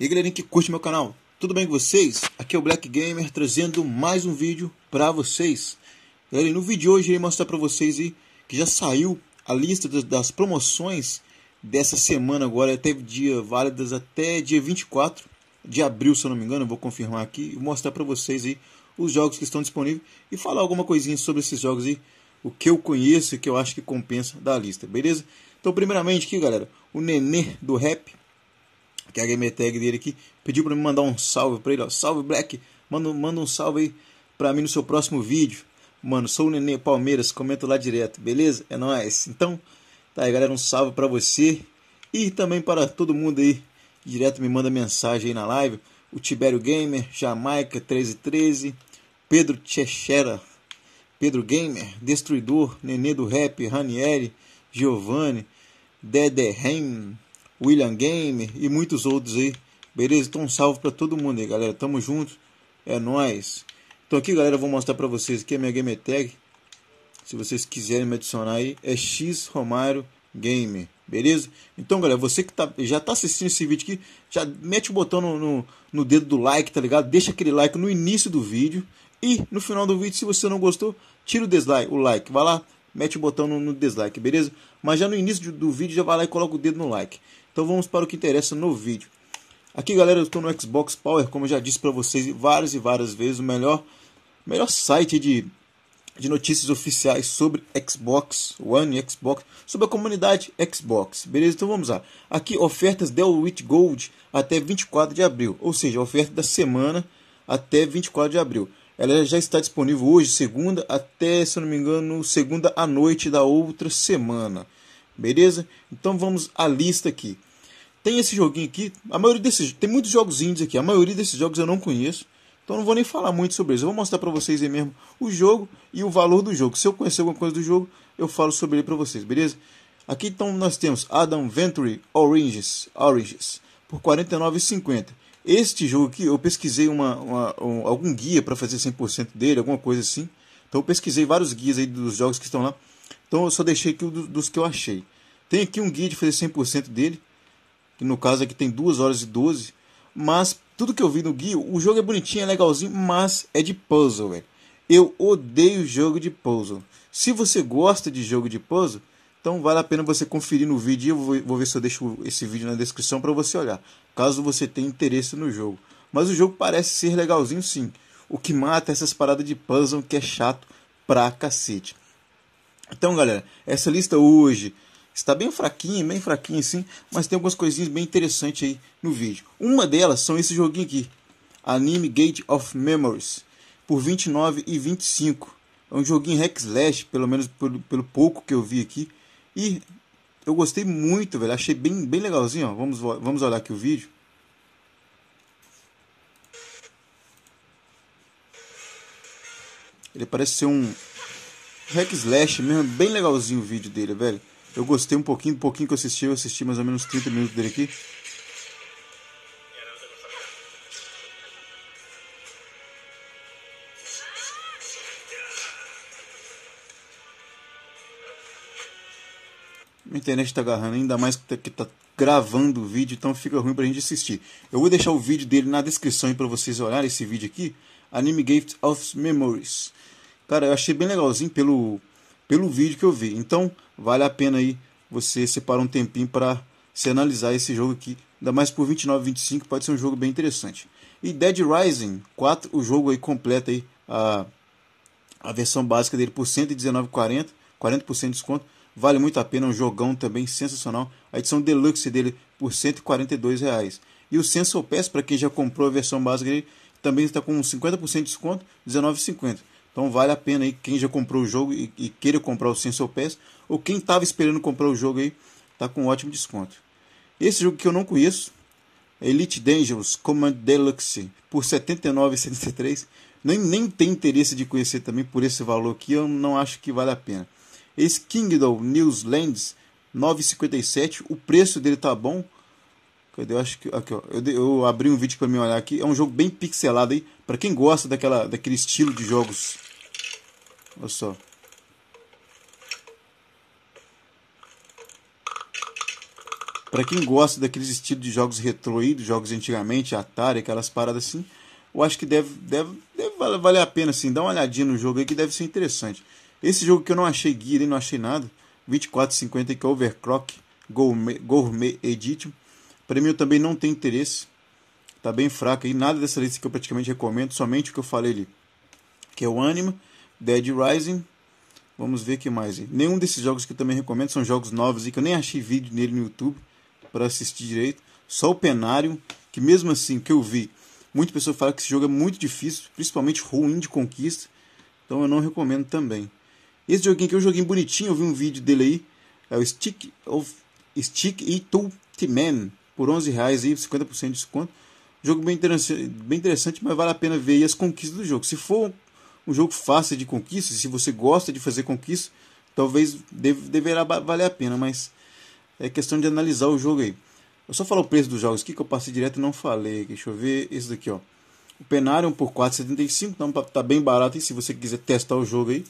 E aí galerinha que curte meu canal, tudo bem com vocês? Aqui é o Black Gamer trazendo mais um vídeo para vocês. no vídeo de hoje eu irei mostrar para vocês aí que já saiu a lista das promoções dessa semana agora, até dia válidas até dia 24 de abril, se eu não me engano, eu vou confirmar aqui e mostrar para vocês aí os jogos que estão disponíveis e falar alguma coisinha sobre esses jogos aí, o que eu conheço e que eu acho que compensa da lista, beleza? Então, primeiramente aqui, galera, o Nenê do Rap que é a game tag dele aqui, pediu para me mandar um salve para ele, ó. Salve Black, manda, manda um salve aí para mim no seu próximo vídeo. Mano, sou o Nenê Palmeiras, comenta lá direto, beleza? É nóis. Então, tá aí, galera, um salve para você e também para todo mundo aí. Direto me manda mensagem aí na live. O Tibério Gamer, Jamaica 1313, Pedro Tchechera, Pedro Gamer, Destruidor, Nenê do Rap, Ranieri, Giovanni, dede Dederheim, William Gamer e muitos outros aí. Beleza? Então um salve para todo mundo aí, galera. Tamo junto. É nós. Então aqui, galera, eu vou mostrar para vocês aqui a minha game tag. Se vocês quiserem me adicionar aí, é X Romário Gamer. Beleza? Então, galera, você que tá, já tá assistindo esse vídeo aqui, já mete o botão no, no, no dedo do like, tá ligado? Deixa aquele like no início do vídeo. E no final do vídeo, se você não gostou, tira o dislike, o like. Vai lá, mete o botão no, no dislike, beleza? Mas já no início do, do vídeo, já vai lá e coloca o dedo no like. Então vamos para o que interessa no vídeo. Aqui galera, eu estou no Xbox Power, como eu já disse para vocês várias e várias vezes, o melhor, melhor site de, de notícias oficiais sobre Xbox One e Xbox, sobre a comunidade Xbox, beleza? Então vamos lá. Aqui ofertas Dell Witch Gold até 24 de abril, ou seja, oferta da semana até 24 de abril. Ela já está disponível hoje, segunda, até, se não me engano, segunda à noite da outra semana. Beleza? Então vamos à lista aqui. Tem esse joguinho aqui, a maioria desses, tem muitos jogos indies aqui, a maioria desses jogos eu não conheço. Então não vou nem falar muito sobre eles. Eu vou mostrar para vocês aí mesmo o jogo e o valor do jogo. Se eu conhecer alguma coisa do jogo, eu falo sobre ele para vocês, beleza? Aqui então nós temos Adam Venturi Oranges, Oranges por R$ 49,50. Este jogo aqui eu pesquisei uma, uma um, algum guia para fazer 100% dele, alguma coisa assim. Então eu pesquisei vários guias aí dos jogos que estão lá. Então eu só deixei aqui dos que eu achei. Tem aqui um guia de fazer 100% dele, que no caso aqui tem 2 horas e 12, mas tudo que eu vi no guia, o jogo é bonitinho, é legalzinho, mas é de puzzle, velho. Eu odeio jogo de puzzle. Se você gosta de jogo de puzzle, então vale a pena você conferir no vídeo. Eu vou, ver se eu deixo esse vídeo na descrição para você olhar, caso você tenha interesse no jogo. Mas o jogo parece ser legalzinho sim. O que mata é essas paradas de puzzle que é chato pra cacete. Então, galera, essa lista hoje está bem fraquinha, bem fraquinha sim, mas tem algumas coisinhas bem interessantes aí no vídeo. Uma delas são esse joguinho aqui, Anime Gate of Memories, por 29 e 25. É um joguinho hack slash, pelo menos pelo, pelo pouco que eu vi aqui, e eu gostei muito, velho, achei bem bem legalzinho, ó. Vamos vamos olhar aqui o vídeo. Ele parece ser um Hack Slash mesmo, bem legalzinho o vídeo dele, velho. Eu gostei um pouquinho, um pouquinho que eu assisti, eu assisti mais ou menos 30 minutos dele aqui. A internet tá agarrando, ainda mais tá, que tá gravando o vídeo, então fica ruim pra gente assistir. Eu vou deixar o vídeo dele na descrição para vocês olharem esse vídeo aqui. Anime Gift of Memories. Cara, eu achei bem legalzinho pelo, pelo vídeo que eu vi. Então, vale a pena aí você separar um tempinho para se analisar esse jogo aqui. Ainda mais por 29,25 pode ser um jogo bem interessante. E Dead Rising 4, o jogo aí completa aí a, a versão básica dele por 119,40, 40% de desconto. Vale muito a pena, é um jogão também sensacional. A edição deluxe dele por 142 reais. E o Sensor Pass, para quem já comprou a versão básica dele, também está com 50% de desconto, 19,50. Então vale a pena aí quem já comprou o jogo e, e queira comprar o Sensor Pass, ou quem estava esperando comprar o jogo aí, tá com um ótimo desconto. Esse jogo que eu não conheço, é Elite Dangerous Command Deluxe, por R$ 79,73. Nem, nem tem interesse de conhecer também por esse valor aqui, eu não acho que vale a pena. Esse Kingdom Newslands, 9,57. O preço dele tá bom, Cadê? Eu acho que. Aqui, ó. Eu, eu abri um vídeo para mim olhar aqui. É um jogo bem pixelado aí. para quem gosta daquela, daquele estilo de jogos. Olha só. Para quem gosta daqueles estilos de jogos retrô aí, de jogos antigamente, Atari, aquelas paradas assim, eu acho que deve, deve, deve valer a pena, assim, dar uma olhadinha no jogo aí que deve ser interessante. Esse jogo que eu não achei guia, não achei nada, 2450 que é Overclock Gourmet, Gourmet Edition, Prêmio também não tem interesse, tá bem fraca e nada dessa lista que eu praticamente recomendo, somente o que eu falei ali, que é o Anima, Dead Rising, vamos ver que mais. Nenhum desses jogos que eu também recomendo são jogos novos e que eu nem achei vídeo nele no YouTube para assistir direito. Só o Penário, que mesmo assim que eu vi, muita pessoa fala que esse jogo é muito difícil, principalmente ruim de conquista, então eu não recomendo também. Esse joguinho aqui é um joguinho bonitinho, eu vi um vídeo dele aí, é o Stick of Stick e Tool Man por R$ 11,00 e 50% de desconto. Jogo bem interessante, bem interessante, mas vale a pena ver as conquistas do jogo. Se for um jogo fácil de conquista, se você gosta de fazer conquistas, talvez deve, deverá valer a pena, mas é questão de analisar o jogo aí. Eu só falo o preço dos jogos aqui que eu passei direto e não falei. Deixa eu ver esse daqui, ó. O Penarium é por 4,75, então tá, tá bem barato. E se você quiser testar o jogo aí,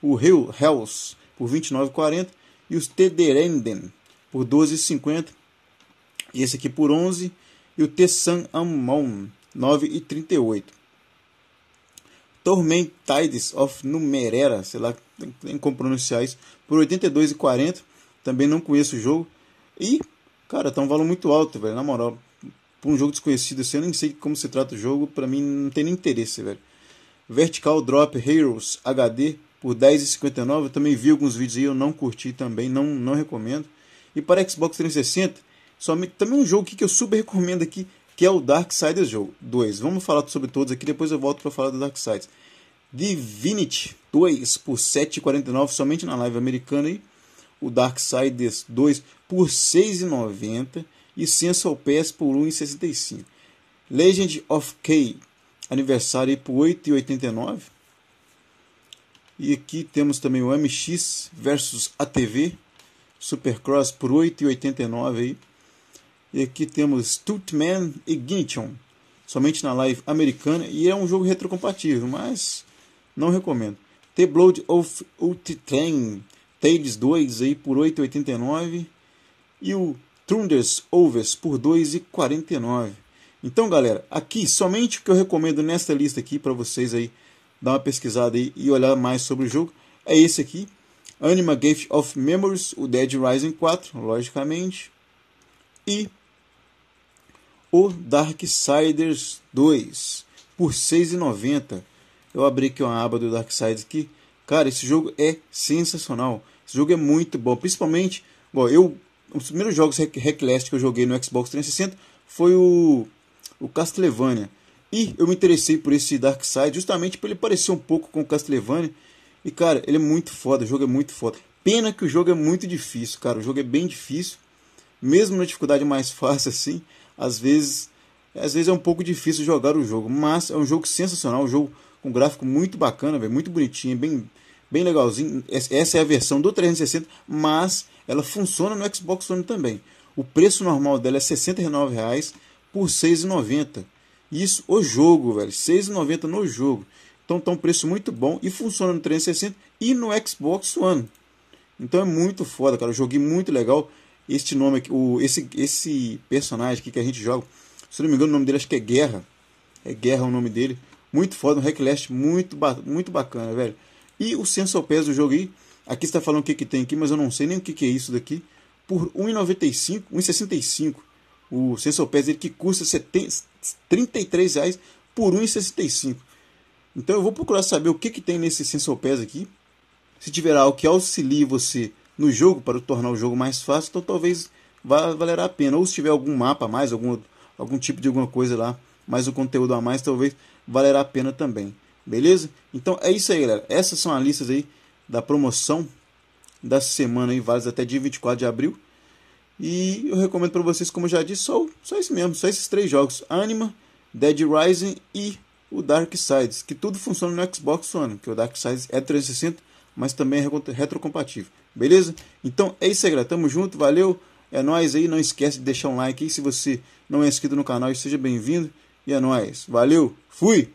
o Hell Hells por 29,40 e os Tederenden por 12,50. E esse aqui por 11. E o Tessan Ammon, 9 e 38. Torment Tides of Numerera, sei lá tem como pronunciar isso, por 82 e 40. Também não conheço o jogo. E, cara, tá um valor muito alto, velho, na moral. Pra um jogo desconhecido assim, eu nem sei como se trata o jogo, pra mim não tem nem interesse, velho. Vertical Drop Heroes HD por 10,59. Eu também vi alguns vídeos aí, eu não curti também, não, não recomendo. E para Xbox 360, somente também um jogo que eu super recomendo aqui, que é o Darksiders jogo 2. Vamos falar sobre todos aqui, depois eu volto para falar do Dark Darksiders. Divinity 2 por 7,49 somente na live americana e o Darksiders 2 por 6,90 e Sensual Pass por 1,65. Legend of K aniversário por 8,89. E aqui temos também o MX versus ATV Supercross por 8,89 aí. E aqui temos Tutman e Gintion, somente na live americana. E é um jogo retrocompatível, mas não recomendo. The Blood of Ultitrain, Tales 2 aí por 8,89 e o Thunders Overs por 2,49. Então, galera, aqui somente o que eu recomendo nesta lista aqui para vocês aí dar uma pesquisada aí e olhar mais sobre o jogo é esse aqui, Anima Gift of Memories, o Dead Rising 4, logicamente, e o Darksiders 2 por 6,90. Eu abri aqui uma aba do Darksiders que, cara, esse jogo é sensacional. Esse jogo é muito bom, principalmente, bom, eu um dos primeiros jogos Hackless que eu joguei no Xbox 360 foi o, o Castlevania. E eu me interessei por esse Darkseid justamente por ele parecer um pouco com o Castlevania. E cara, ele é muito foda, o jogo é muito foda. Pena que o jogo é muito difícil, cara. O jogo é bem difícil, mesmo na dificuldade mais fácil assim às vezes, às vezes é um pouco difícil jogar o jogo, mas é um jogo sensacional, um jogo com gráfico muito bacana, véio, muito bonitinho, bem, bem legalzinho. Essa é a versão do 360, mas ela funciona no Xbox One também. O preço normal dela é R$ reais por R$ 6,90. Isso o jogo, velho, R$ 6,90 no jogo. Então tá um preço muito bom e funciona no 360 e no Xbox One. Então é muito foda, cara. Eu joguei muito legal. Este nome aqui, o, esse, esse personagem aqui que a gente joga, se não me engano, o nome dele acho que é Guerra. É Guerra o nome dele. Muito foda, um Hacklash muito, muito bacana, velho. E o Sensor Pass do jogo aí, aqui está falando o que, que tem aqui, mas eu não sei nem o que, que é isso daqui. Por 1,95, 1,65. O Sensor Pass dele que custa 70, reais por 1,65. Então eu vou procurar saber o que, que tem nesse Sensor Pass aqui. Se tiver algo que auxilie você no jogo para tornar o jogo mais fácil, então talvez valerá a pena. Ou se tiver algum mapa a mais, algum, algum tipo de alguma coisa lá, mais um conteúdo a mais, talvez valerá a pena também. Beleza? Então é isso aí, galera. Essas são as listas aí da promoção da semana, aí, vales até dia 24 de abril. E eu recomendo para vocês, como eu já disse, só, só esse mesmo, só esses três jogos: Anima, Dead Rising e o Dark Sides, que tudo funciona no Xbox One, que o Dark Sides é 360, mas também é retrocompatível. Beleza? Então é isso aí, galera. Tamo junto, valeu. É nóis aí. Não esquece de deixar um like aí. Se você não é inscrito no canal, seja bem-vindo. E é nóis. Valeu, fui!